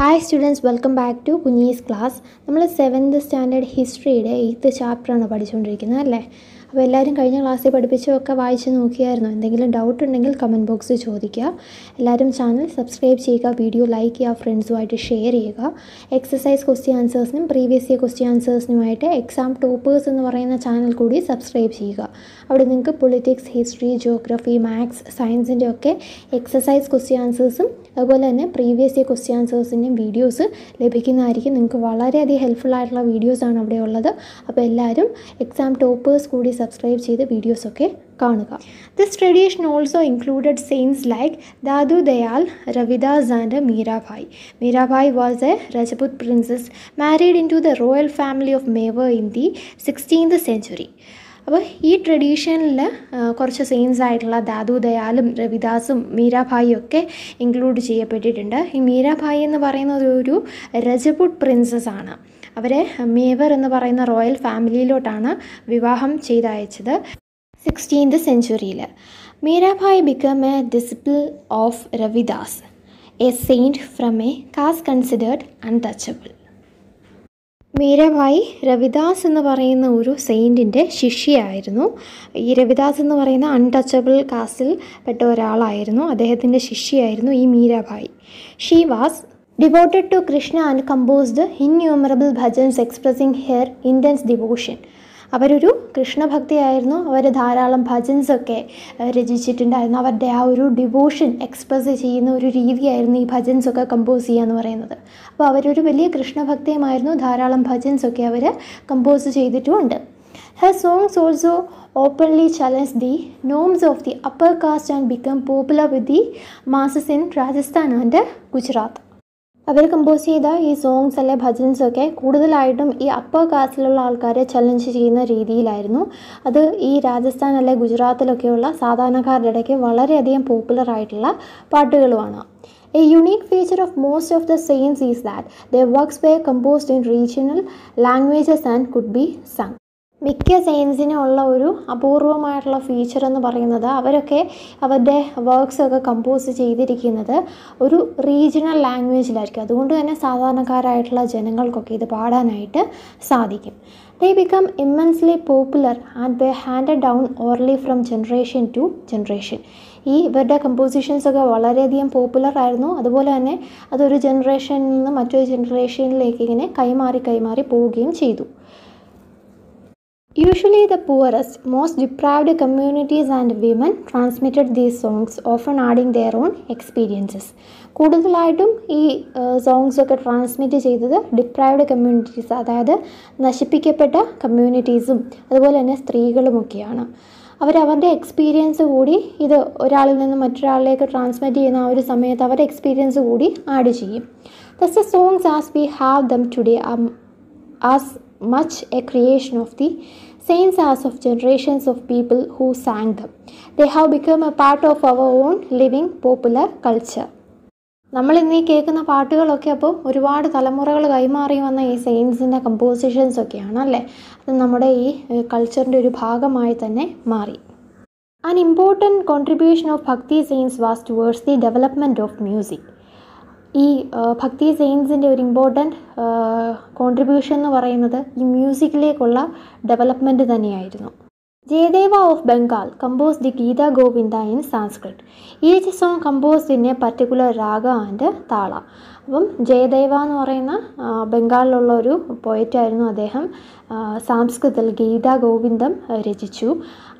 Hi students welcome back to Kunjee's class നമ്മൾ seventh standard ഹിസ്റ്ററിയുടെ eighth ചാപ്റ്ററാണ് പഠിച്ചുകൊണ്ടിരിക്കുന്നത് അല്ലേ അപ്പോൾ എല്ലാവരും കഴിഞ്ഞ ക്ലാസ്സിൽ പഠിപ്പിച്ചതൊക്കെ വായിച്ച് നോക്കിയായിരുന്നു എന്തെങ്കിലും ഡൗട്ട് ഉണ്ടെങ്കിൽ കമൻറ്റ് ബോക്സിൽ ചോദിക്കുക എല്ലാവരും ചാനൽ സബ്സ്ക്രൈബ് ചെയ്യുക വീഡിയോ ലൈക്ക് ചെയ്യുക ഫ്രണ്ട്സുമായിട്ട് ഷെയർ ചെയ്യുക എക്സസൈസ് ക്വസ്റ്റ്യൻ ആൻസേഴ്സിനും പ്രീവിയസ് ഇയർ ക്വസ്റ്റ്യൻ ആൻസേഴ്സിനുമായിട്ട് എക്സാം ടോപ്പേഴ്സ് എന്ന് പറയുന്ന ചാനൽ കൂടി സബ്സ്ക്രൈബ് ചെയ്യുക അവിടെ നിങ്ങൾക്ക് പൊളിറ്റിക്സ് ഹിസ്റ്ററി ജോഗ്രഫി മാത്സ് സയൻസിൻ്റെ ഒക്കെ എക്സസൈസ് ക്വസ്റ്റ്യൻ ആൻസേഴ്സും അതുപോലെ തന്നെ പ്രീവിയസ് ഇയർ ക്വസ്റ്റ്യൻ ആൻസേഴ്സിൻ്റെയും വീഡിയോസ് ലഭിക്കുന്നതായിരിക്കും നിങ്ങൾക്ക് വളരെയധികം ഹെൽപ്ഫുൾ ആയിട്ടുള്ള വീഡിയോസാണ് അവിടെ ഉള്ളത് അപ്പോൾ എല്ലാവരും എക്സാം ടോപ്പേഴ്സ് കൂടി സബ്സ്ക്രൈബ് ചെയ്ത് വീഡിയോസൊക്കെ കാണുക this tradition also included saints like Dadu Dayal Ravidas and Mirabai Mirabai was a Rajput princess married into the royal family of Mewar in the sixteenth century അപ്പോൾ ഈ ട്രഡീഷനിൽ കുറച്ച് സെയിൻസ് ആയിട്ടുള്ള ദാദു ദയാലും രവിദാസും മീരാഭായും ഒക്കെ ഇൻക്ലൂഡ് ചെയ്യപ്പെട്ടിട്ടുണ്ട് ഈ മീരാഭായി എന്ന് പറയുന്നത് ഒരു രജപുട്ട് പ്രിൻസസ് ആണ് അവരെ മേവർ എന്ന് പറയുന്ന റോയൽ ഫാമിലിയിലോട്ടാണ് വിവാഹം ചെയ്തയച്ചത് സിക്സ്റ്റീൻത് സെഞ്ച്വറിയിൽ Mirabai become a disciple of Ravidas a saint from a caste considered untouchable Mirabai Ravidas എന്ന് പറയുന്ന ഒരു സെയിൻറ്റിൻ്റെ ശിഷ്യയായിരുന്നു ഈ രവിദാസ് എന്ന് പറയുന്ന അൺടച്ചബിൾ കാസ്റ്റിൽ പെട്ട ഒരാളായിരുന്നു അദ്ദേഹത്തിൻ്റെ ശിഷ്യയായിരുന്നു ഈ Mirabai she was devoted to Krishna and composed innumerable bhajans expressing her intense devotion അവരൊരു കൃഷ്ണഭക്തിയായിരുന്നു അവർ ധാരാളം ഭജൻസൊക്കെ രചിച്ചിട്ടുണ്ടായിരുന്നു അവരുടെ ആ ഒരു ഡിവോഷൻ എക്സ്പ്രസ് ചെയ്യുന്ന ഒരു രീതിയായിരുന്നു ഈ ഭജൻസൊക്കെ കമ്പോസ് ചെയ്യുക എന്ന് പറയുന്നത് അപ്പോൾ അവരൊരു വലിയ കൃഷ്ണഭക്തിയുമായിരുന്നു ധാരാളം ഭജൻസൊക്കെ അവർ കമ്പോസ് ചെയ്തിട്ടുമുണ്ട് Her songs also openly challenge the norms of the upper caste and become popular with the masses in Rajasthan and Gujarat. അവർ കമ്പോസ് ചെയ്ത ഈ സോങ്സ് അല്ലെ ഭജൻസൊക്കെ കൂടുതലായിട്ടും ഈ അപ്പർ കാസ്റ്റിലുള്ള ആൾക്കാരെ ചലഞ്ച് ചെയ്യുന്ന രീതിയിലായിരുന്നു അത് ഈ രാജസ്ഥാൻ അല്ലെ ഗുജറാത്തിലൊക്കെയുള്ള സാധാരണക്കാരുടെ ഇടയ്ക്ക് വളരെയധികം പോപ്പുലർ ആയിട്ടുള്ള പാട്ടുകളുമാണ് a unique feature of most of the saints is that the works were composed in regional languages and could be sung മിക്ക സെയിൻസിനും ഉള്ള ഒരു അപൂർവമായിട്ടുള്ള ഫീച്ചർ എന്ന് പറയുന്നത് അവരൊക്കെ അവരുടെ ഒക്കെ കമ്പോസ് ചെയ്തിരിക്കുന്നത് ഒരു റീജിയണൽ ലാംഗ്വേജിലായിരിക്കും അതുകൊണ്ട് തന്നെ സാധാരണക്കാരായിട്ടുള്ള ജനങ്ങൾക്കൊക്കെ ഇത് പാടാനായിട്ട് സാധിക്കും they become immensely popular and they hand down orally from generation to generation ഈ ഇവരുടെ കമ്പോസിഷൻസൊക്കെ വളരെയധികം പോപ്പുലർ ആയിരുന്നു അതുപോലെ തന്നെ അതൊരു ജനറേഷനിൽ നിന്ന് മറ്റൊരു ജനറേഷനിലേക്ക് ഇങ്ങനെ കൈമാറി കൈമാറി പോവുകയും ചെയ്തു usually the poorest most deprived communities and women transmitted these songs often adding their own experiences കൂടുതലായിട്ടും ഈ സോങ്സ് ഒക്കെ ട്രാൻസ്മിറ്റ് ചെയ്തത് ഡിപ്രൈവ്ഡ് കമ്മ്യൂണിറ്റീസ് അതായത് നശിപ്പിക്കപ്പെട്ട കമ്മ്യൂണിറ്റീസും അതുപോലെ തന്നെ സ്ത്രീകളുമൊക്കെയാണ് അവരവരുടെ എക്സ്പീരിയൻസ് കൂടി ഇത് ഒരാളിൽ നിന്ന് മറ്റൊരാളിലേക്ക് ട്രാൻസ്മിറ്റ് ചെയ്യുന്ന ആ ഒരു സമയത്ത് അവരുടെ എക്സ്പീരിയൻസ് കൂടി ആഡ് ചെയ്യും thus a songs as we have them today as much a creation of the Saints are of generations of people who sang them. They have become a part of our own living popular culture. നമ്മൾ ഇന്ന് ഈ കേൾക്കുന്ന പാട്ടുകളൊക്കെ അപ്പോൾ ഒരുപാട് തലമുറകൾ കൈമാറി വന്ന ഈ സെയിൻസിൻ്റെ കമ്പോസിഷൻസ് ഒക്കെയാണ് അല്ലേ അത് നമ്മുടെ ഈ കൾച്ചറിൻ്റെ ഒരു ഭാഗമായി തന്നെ മാറി an important contribution of bhakti saints was towards the development of music ഈ ഭക്തി സെയിൻസിൻ്റെ ഒരു ഇമ്പോർട്ടൻ്റ് കോൺട്രിബ്യൂഷൻ എന്ന് പറയുന്നത് ഈ മ്യൂസിക്കിലേക്കുള്ള ഡെവലപ്മെൻറ്റ് തന്നെയായിരുന്നു Jayadeva of Bengal composed the Gita Govinda in Sanskrit. Each song compose in a particular raga and tala അപ്പം ജയദേവ എന്ന് പറയുന്ന ബംഗാളിലുള്ള ഒരു പോയറ്റായിരുന്നു അദ്ദേഹം സാംസ്കൃതത്തിൽ ഗീത ഗോവിന്ദം രചിച്ചു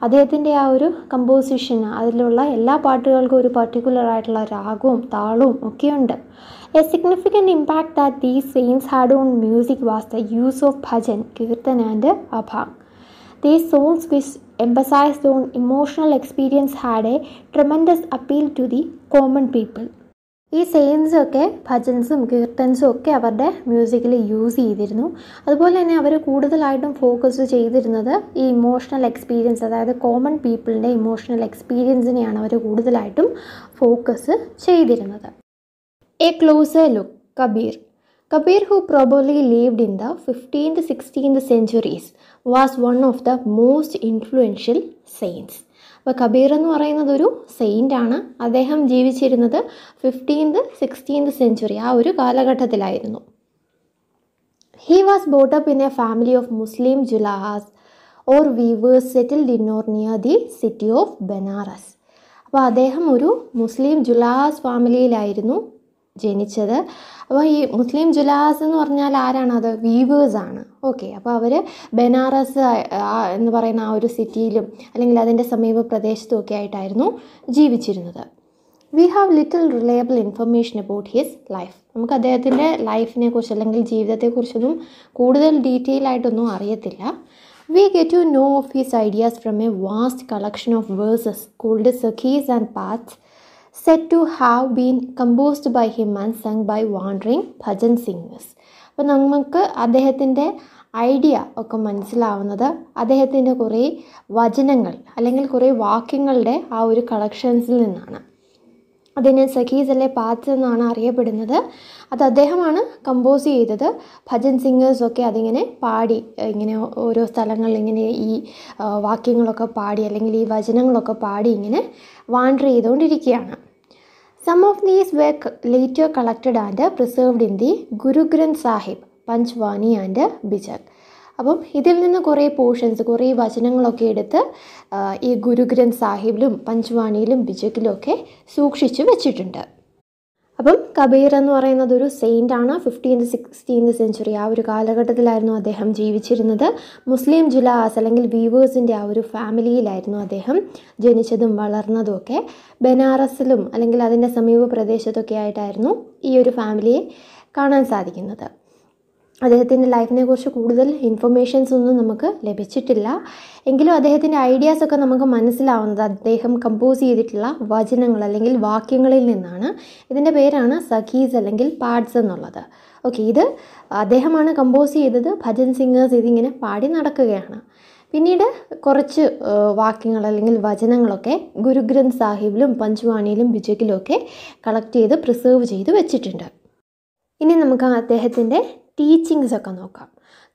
അദ്ദേഹത്തിൻ്റെ ആ ഒരു കമ്പോസിഷൻ അതിലുള്ള എല്ലാ പാട്ടുകൾക്കും ഒരു പർട്ടിക്കുലർ ആയിട്ടുള്ള രാഗവും താളവും ഒക്കെയുണ്ട് a significant impact that these saints had on music was the use of bhajan kirtan and abhang These songs, which emphasized on emotional experience, had a tremendous appeal to the common people. ഈ സെയിൻസൊക്കെ ഭജൻസും കീർത്തൻസും ഒക്കെ അവരുടെ മ്യൂസിക്കിൽ യൂസ് ചെയ്തിരുന്നു അതുപോലെ തന്നെ അവർ കൂടുതലായിട്ടും ഫോക്കസ് ചെയ്തിരുന്നത് ഈ emotional experience അതായത് കോമൺ പീപ്പിളിൻ്റെ ഇമോഷണൽ എക്സ്പീരിയൻസിനെയാണ് അവർ കൂടുതലായിട്ടും ഫോക്കസ് ചെയ്തിരുന്നത് a closer look Kabir Kabir, who probably lived in the 15th 16th centuries, was one of the most influential saints. അപ്പോൾ കബീർ എന്ന് പറയുന്നത് ഒരു സെയിൻ്റ് ആണ് അദ്ദേഹം ജീവിച്ചിരുന്നത് ഫിഫ്റ്റീൻത് സിക്സ്റ്റീൻത് സെഞ്ചുറി ആ ഒരു കാലഘട്ടത്തിലായിരുന്നു he was brought up in a family of Muslim julahas or weavers settled in or near the city of Banaras അപ്പോൾ അദ്ദേഹം ഒരു മുസ്ലിം ജുലാഹാസ് ഫാമിലിയിലായിരുന്നു ജനിച്ചത് അപ്പോൾ ഈ മുസ്ലിം ജുലാസ് എന്ന് പറഞ്ഞാൽ ആരാണ് അത് വീവേഴ്സാണ് ഓക്കെ അപ്പോൾ അവർ ബനാറസ് എന്ന് പറയുന്ന ആ ഒരു സിറ്റിയിലും അല്ലെങ്കിൽ അതിൻ്റെ സമീപ പ്രദേശത്തും ഒക്കെ ആയിട്ടായിരുന്നു ജീവിച്ചിരുന്നത് we have little reliable information about his life നമുക്ക് അദ്ദേഹത്തിൻ്റെ ലൈഫിനെ കുറിച്ച് അല്ലെങ്കിൽ ജീവിതത്തെക്കുറിച്ചൊന്നും കൂടുതൽ ഡീറ്റെയിൽ ആയിട്ടൊന്നും അറിയത്തില്ല we get to know of his ideas from a vast collection of verses called sakhis and pads said to have been composed by him and sung by wandering bhajan singers അപ്പോൾ നമുക്ക് അദ്ദേഹത്തിൻ്റെ ഐഡിയ ഒക്കെ മനസ്സിലാവുന്നത് അദ്ദേഹത്തിൻ്റെ കുറേ വചനങ്ങൾ അല്ലെങ്കിൽ കുറേ വാക്യങ്ങളുടെ ആ ഒരു കളക്ഷൻസിൽ നിന്നാണ് അതിന് സഖീസ് അല്ലെ പാത്ത് എന്നാണ് അറിയപ്പെടുന്നത് അത് അദ്ദേഹമാണ് കമ്പോസ് ചെയ്തത് ഭജൻ സിംഗേഴ്സൊക്കെ അതിങ്ങനെ പാടി ഇങ്ങനെ ഓരോ സ്ഥലങ്ങളിൽ ഇങ്ങനെ ഈ വാക്യങ്ങളൊക്കെ പാടി അല്ലെങ്കിൽ ഈ വചനങ്ങളൊക്കെ പാടി ഇങ്ങനെ വാണ്ടർ ചെയ്തുകൊണ്ടിരിക്കുകയാണ് Some of these were later collected and preserved in the Guru Granth Sahib, Panchvani and Bijak. അപ്പം ഇതിൽ നിന്ന് കുറേ പോർഷൻസ് കുറേ വചനങ്ങളൊക്കെ എടുത്ത് ഈ ഗുരുഗ്രന്ഥ് സാഹിബിലും പഞ്ച്വാണിയിലും ബിജക്കിലും ഒക്കെ സൂക്ഷിച്ചു വെച്ചിട്ടുണ്ട് അപ്പം കബീർ എന്ന് പറയുന്നത് ഒരു സെയിൻ്റ് ആണ് ഫിഫ്റ്റീൻത് സിക്സ്റ്റീൻത് സെഞ്ചുറി ആ ഒരു കാലഘട്ടത്തിലായിരുന്നു അദ്ദേഹം ജീവിച്ചിരുന്നത് മുസ്ലിം ജുലാസ് അല്ലെങ്കിൽ വീവേഴ്സിൻ്റെ ആ ഒരു ഫാമിലിയിലായിരുന്നു അദ്ദേഹം ജനിച്ചതും വളർന്നതും ഒക്കെ ബനാറസിലും അല്ലെങ്കിൽ അതിൻ്റെ സമീപ പ്രദേശത്തൊക്കെ ആയിട്ടായിരുന്നു ഈ ഒരു ഫാമിലിയെ കാണാൻ സാധിക്കുന്നത് അദ്ദേഹത്തിൻ്റെ കുറിച്ച് കൂടുതൽ ഇൻഫർമേഷൻസ് ഒന്നും നമുക്ക് ലഭിച്ചിട്ടില്ല എങ്കിലും അദ്ദേഹത്തിൻ്റെ ഐഡിയാസൊക്കെ നമുക്ക് മനസ്സിലാവുന്നത് അദ്ദേഹം കമ്പോസ് ചെയ്തിട്ടുള്ള വചനങ്ങൾ അല്ലെങ്കിൽ വാക്യങ്ങളിൽ നിന്നാണ് ഇതിൻ്റെ പേരാണ് സഖീസ് അല്ലെങ്കിൽ പാർട്സ് എന്നുള്ളത് ഓക്കെ ഇത് അദ്ദേഹമാണ് കമ്പോസ് ചെയ്തത് ഭജൻ സിംഗേഴ്സ് ഇതിങ്ങനെ പാടി നടക്കുകയാണ് പിന്നീട് കുറച്ച് വാക്യങ്ങൾ അല്ലെങ്കിൽ വചനങ്ങളൊക്കെ ഗുരുഗ്രന്ഥ് സാഹിബിലും പഞ്ച്വാണിയിലും ബിജക്കിലും ഒക്കെ കളക്ട് ചെയ്ത് പ്രിസേർവ് ചെയ്ത് വെച്ചിട്ടുണ്ട് ഇനി നമുക്ക് അദ്ദേഹത്തിൻ്റെ ടീച്ചിങ്സ് ഒക്കെ നോക്കാം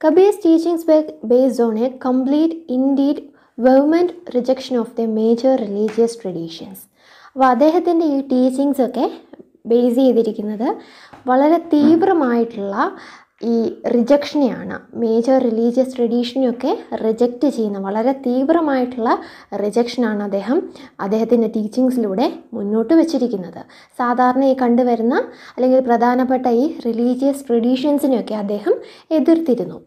Kabir's teachings based on a complete indeed vehement rejection of the major religious traditions അപ്പോൾ അദ്ദേഹത്തിൻ്റെ ഈ ടീച്ചിങ്സൊക്കെ ബേസ് ചെയ്തിരിക്കുന്നത് വളരെ തീവ്രമായിട്ടുള്ള ഈ റിജക്ഷനെയാണ് മേജർ റിലീജിയസ് ട്രഡീഷനെയൊക്കെ റിജക്റ്റ് ചെയ്യുന്ന വളരെ തീവ്രമായിട്ടുള്ള റിജക്ഷനാണ് അദ്ദേഹം അദ്ദേഹത്തിൻ്റെ ടീച്ചിങ്സിലൂടെ മുന്നോട്ട് വെച്ചിരിക്കുന്നത് സാധാരണ ഈ കണ്ടുവരുന്ന അല്ലെങ്കിൽ പ്രധാനപ്പെട്ട ഈ റിലീജിയസ് ട്രഡീഷൻസിനെയൊക്കെ അദ്ദേഹം എതിർത്തിരുന്നു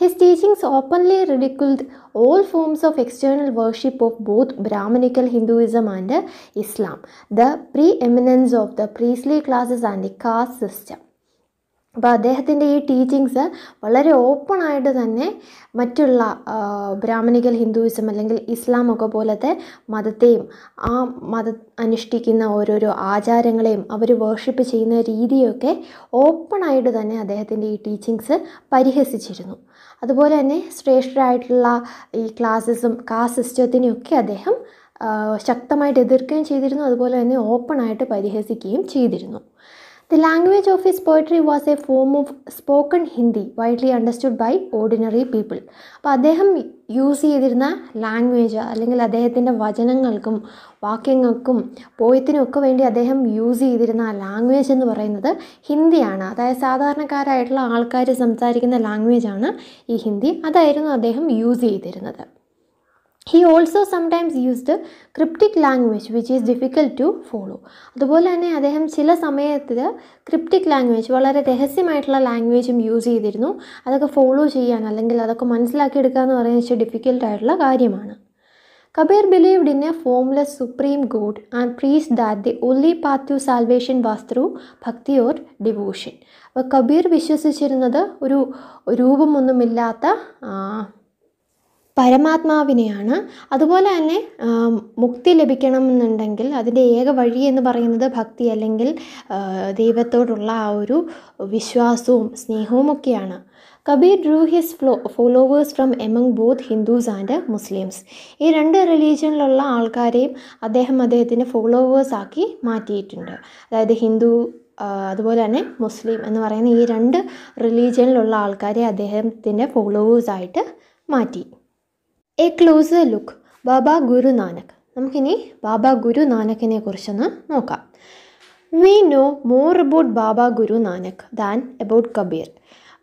his teachings openly ridiculed all forms of external worship of both Brahmanical Hinduism and Islam the preeminence of the priestly classes and the caste system അപ്പോൾ അദ്ദേഹത്തിൻ്റെ ഈ ടീച്ചിങ്സ് വളരെ ഓപ്പണായിട്ട് തന്നെ മറ്റുള്ള ബ്രാഹ്മണികൽ ഹിന്ദുയിസം അല്ലെങ്കിൽ ഇസ്ലാം ഒക്കെ പോലത്തെ മതത്തെയും ആ മത അനുഷ്ഠിക്കുന്ന ഓരോരോ ആചാരങ്ങളെയും അവർ വേർഷിപ്പ് ചെയ്യുന്ന രീതിയൊക്കെ ഓപ്പണായിട്ട് തന്നെ അദ്ദേഹത്തിൻ്റെ ഈ ടീച്ചിങ്സ് പരിഹസിച്ചിരുന്നു അതുപോലെ തന്നെ ശ്രേഷ്ഠരായിട്ടുള്ള ഈ ക്ലാസ്സസും കാസ്റ്റ് സിസ്റ്റത്തിനെയൊക്കെ അദ്ദേഹം ശക്തമായിട്ട് എതിർക്കുകയും ചെയ്തിരുന്നു അതുപോലെ തന്നെ ഓപ്പണായിട്ട് പരിഹസിക്കുകയും ചെയ്തിരുന്നു The language of his poetry was a form of spoken Hindi, widely understood by ordinary people. അപ്പോൾ അദ്ദേഹം യൂസ് ചെയ്തിരുന്ന ലാംഗ്വേജ് അല്ലെങ്കിൽ അദ്ദേഹത്തിൻ്റെ വചനങ്ങൾക്കും വാക്യങ്ങൾക്കും പോയത്തിനുമൊക്കെ വേണ്ടി അദ്ദേഹം യൂസ് ചെയ്തിരുന്ന ലാംഗ്വേജ് എന്ന് പറയുന്നത് ഹിന്ദിയാണ് അതായത് സാധാരണക്കാരായിട്ടുള്ള ആൾക്കാർ സംസാരിക്കുന്ന ലാംഗ്വേജാണ് ഈ ഹിന്ദി അതായിരുന്നു അദ്ദേഹം യൂസ് ചെയ്തിരുന്നത് he also sometimes used cryptic language which is difficult to follow അതുപോലെ തന്നെ അദ്ദേഹം ചില സമയത്ത് ക്രിപ്റ്റിക് ലാംഗ്വേജ് വളരെ രഹസ്യമായിട്ടുള്ള ലാംഗ്വേജും യൂസ് ചെയ്തിരുന്നു അതൊക്കെ ഫോളോ ചെയ്യാൻ അല്ലെങ്കിൽ അതൊക്കെ മനസ്സിലാക്കിയെടുക്കുക എന്ന് പറയുന്നത് വെച്ചാൽ ഡിഫിക്കൽട്ടായിട്ടുള്ള കാര്യമാണ് Kabir believed in a formless supreme God and preached that the only path to salvation was through bhakti or devotion അപ്പോൾ കബീർ വിശ്വസിച്ചിരുന്നത് ഒരു രൂപമൊന്നുമില്ലാത്ത പരമാത്മാവിനെയാണ് അതുപോലെ തന്നെ മുക്തി ലഭിക്കണമെന്നുണ്ടെങ്കിൽ അതിൻ്റെ ഏക വഴി എന്ന് പറയുന്നത് ഭക്തി അല്ലെങ്കിൽ ദൈവത്തോടുള്ള ആ ഒരു വിശ്വാസവും സ്നേഹവും ഒക്കെയാണ് Kabir drew his flow followers from among both Hindus and Muslims ഈ രണ്ട് റിലീജിയനിലുള്ള ആൾക്കാരെയും അദ്ദേഹം അദ്ദേഹത്തിൻ്റെ ഫോളോവേഴ്സാക്കി മാറ്റിയിട്ടുണ്ട് അതായത് ഹിന്ദു അതുപോലെ തന്നെ മുസ്ലിം എന്ന് പറയുന്ന ഈ രണ്ട് റിലീജിയനിലുള്ള ആൾക്കാരെ അദ്ദേഹത്തിൻ്റെ ഫോളോവേഴ്സായിട്ട് മാറ്റി a closer look Baba Guru Nanak നമുക്കിനി ബാബ ഗുരു നാനക്കിനെ കുറിച്ചൊന്ന് നോക്കാം we know more about Baba Guru Nanak than about Kabir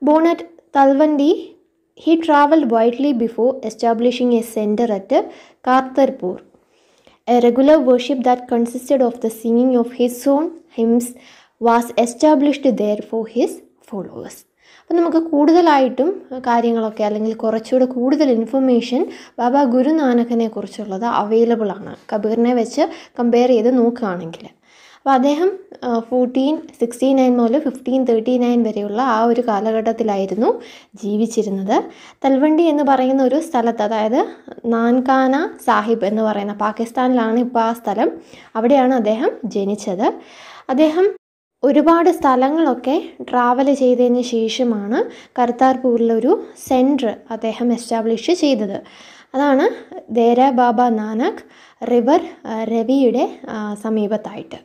born at Talwandi he travel widely before establishing a centre at Kartarpur a regular worship that consisted of the singing of his own hymns was established there for his followers അപ്പം നമുക്ക് കൂടുതലായിട്ടും കാര്യങ്ങളൊക്കെ അല്ലെങ്കിൽ കുറച്ചുകൂടെ കൂടുതൽ information ബാബ ഗുരുനാനകനെ കുറിച്ചുള്ളത് available ആണ് കബീറിനെ വെച്ച് compare ചെയ്ത് നോക്കുകയാണെങ്കിൽ അപ്പോൾ അദ്ദേഹം ഫോർട്ടീൻ സിക്സ്റ്റി നയൻ മുതൽ ഫിഫ്റ്റീൻ തേർട്ടി നയൻ വരെയുള്ള ആ ഒരു കാലഘട്ടത്തിലായിരുന്നു ജീവിച്ചിരുന്നത് തൽവണ്ടി എന്ന് പറയുന്ന ഒരു സ്ഥലത്ത് അതായത് നാൻകാന സാഹിബ് എന്ന് പറയുന്ന പാകിസ്ഥാനിലാണ് ഇപ്പോൾ ആ സ്ഥലം അവിടെയാണ് അദ്ദേഹം ജനിച്ചത് അദ്ദേഹം ഒരുപാട് സ്ഥലങ്ങളൊക്കെ ട്രാവൽ ചെയ്തതിന് ശേഷമാണ് കർത്താർപൂരിലൊരു സെൻറ്റർ അദ്ദേഹം എസ്റ്റാബ്ലിഷ് ചെയ്തത് അതാണ് ദേര ബാബ നാനക് റിവർ രവിയുടെ സമീപത്തായിട്ട്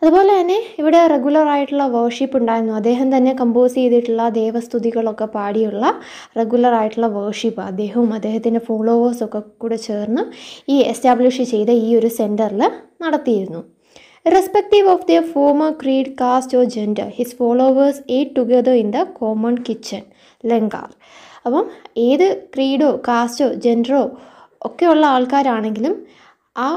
അതുപോലെ തന്നെ ഇവിടെ റെഗുലർ ആയിട്ടുള്ള വേർഷിപ്പ് ഉണ്ടായിരുന്നു അദ്ദേഹം തന്നെ കമ്പോസ് ചെയ്തിട്ടുള്ള ദേവസ്തുതികളൊക്കെ പാടിയുള്ള റെഗുലർ ആയിട്ടുള്ള വേർഷിപ്പ് അദ്ദേഹവും അദ്ദേഹത്തിൻ്റെ ഫോളോവേഴ്സൊക്കെ കൂടെ ചേർന്ന് ഈ എസ്റ്റാബ്ലിഷ് ചെയ്ത ഈ ഒരു സെൻറ്ററിൽ നടത്തിയിരുന്നു Irrespective of their former creed, caste, or gender, his followers ate together in the common kitchen, ലങ്കാർ അപ്പം ഏത് ക്രീഡോ കാസ്റ്റോ ജെൻഡറോ ഒക്കെയുള്ള ആൾക്കാരാണെങ്കിലും ആ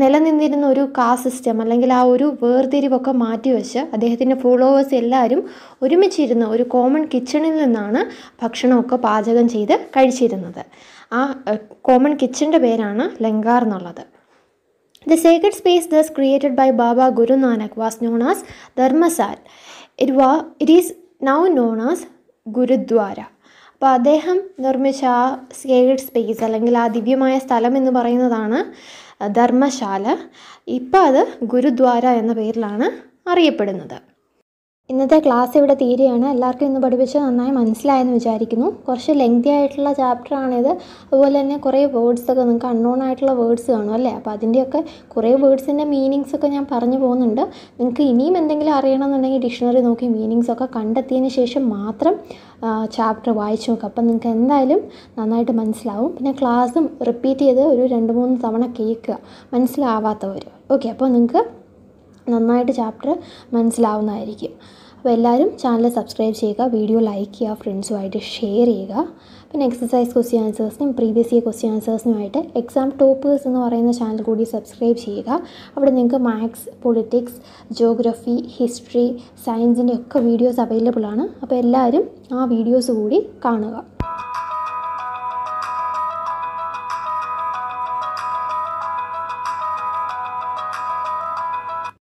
നിലനിന്നിരുന്ന ഒരു കാസ്റ്റ് സിസ്റ്റം അല്ലെങ്കിൽ ആ ഒരു വേർതിരിവൊക്കെ മാറ്റിവെച്ച് അദ്ദേഹത്തിൻ്റെ ഫോളോവേഴ്സ് എല്ലാവരും ഒരുമിച്ചിരുന്ന ഒരു കോമൺ കിച്ചണിൽ നിന്നാണ് ഭക്ഷണമൊക്കെ പാചകം ചെയ്ത് കഴിച്ചിരുന്നത് ആ കോമൺ കിച്ചൻ്റെ പേരാണ് ലങ്കാർ എന്നുള്ളത് The sacred space thus created by Baba Guru Nanak was known as Dharmasal. It, was, it is now known as Gurudwara. അപ്പോൾ അദ്ദേഹം നിർമ്മിച്ച ആ സ്കേഡ് സ്പേസ് അല്ലെങ്കിൽ ആ ദിവ്യമായ സ്ഥലം എന്ന് പറയുന്നതാണ് ധർമ്മശാല ഇപ്പോൾ അത് ഗുരുദ്വാര എന്ന പേരിലാണ് അറിയപ്പെടുന്നത് ഇന്നത്തെ ക്ലാസ് ഇവിടെ തീരെയാണ് എല്ലാവർക്കും ഇന്ന് പഠിപ്പിച്ച് നന്നായി മനസ്സിലായെന്ന് വിചാരിക്കുന്നു കുറച്ച് ലെങ്തി ആയിട്ടുള്ള ചാപ്റ്ററാണിത് അതുപോലെ തന്നെ കുറേ വേർഡ്സൊക്കെ നിങ്ങൾക്ക് അൺനോൺ ആയിട്ടുള്ള വേർഡ്സ് കാണും അല്ലേ അപ്പോൾ അതിൻ്റെയൊക്കെ കുറേ വേർഡ്സിൻ്റെ മീനിങ്സ് ഒക്കെ ഞാൻ പറഞ്ഞു പോകുന്നുണ്ട് നിങ്ങൾക്ക് ഇനിയും എന്തെങ്കിലും അറിയണമെന്നുണ്ടെങ്കിൽ ഡിക്ഷണറി നോക്കി മീനിങ്സ് ഒക്കെ കണ്ടെത്തിയതിന് ശേഷം മാത്രം ചാപ്റ്റർ വായിച്ചു നോക്കുക അപ്പം നിങ്ങൾക്ക് എന്തായാലും നന്നായിട്ട് മനസ്സിലാവും പിന്നെ ക്ലാസ്സും റിപ്പീറ്റ് ചെയ്ത് ഒരു രണ്ട് മൂന്ന് തവണ കേൾക്കുക മനസ്സിലാവാത്തവർ ഓക്കെ അപ്പോൾ നിങ്ങൾക്ക് നന്നായിട്ട് ചാപ്റ്റർ മനസ്സിലാവുന്നതായിരിക്കും അപ്പോൾ എല്ലാവരും ചാനൽ സബ്സ്ക്രൈബ് ചെയ്യുക വീഡിയോ ലൈക്ക് ചെയ്യുക ഫ്രണ്ട്സുമായിട്ട് ഷെയർ ചെയ്യുക പിന്നെ എക്സസൈസ് ക്വസ്റ്റ്യൻ ആൻസേഴ്സിനും പ്രീവിയസ് ഇയർ ക്വസ്റ്റ്യൻ ആൻസേഴ്സിനുമായിട്ട് എക്സാം ടോപ്പേഴ്സ് എന്ന് പറയുന്ന ചാനൽ കൂടി സബ്സ്ക്രൈബ് ചെയ്യുക അവിടെ നിങ്ങൾക്ക് മാത്സ് പൊളിറ്റിക്സ് ജോഗ്രഫി ഹിസ്റ്ററി സയൻസിൻ്റെ ഒക്കെ വീഡിയോസ് അവൈലബിൾ ആണ് അപ്പോൾ എല്ലാവരും ആ വീഡിയോസ് കൂടി കാണുക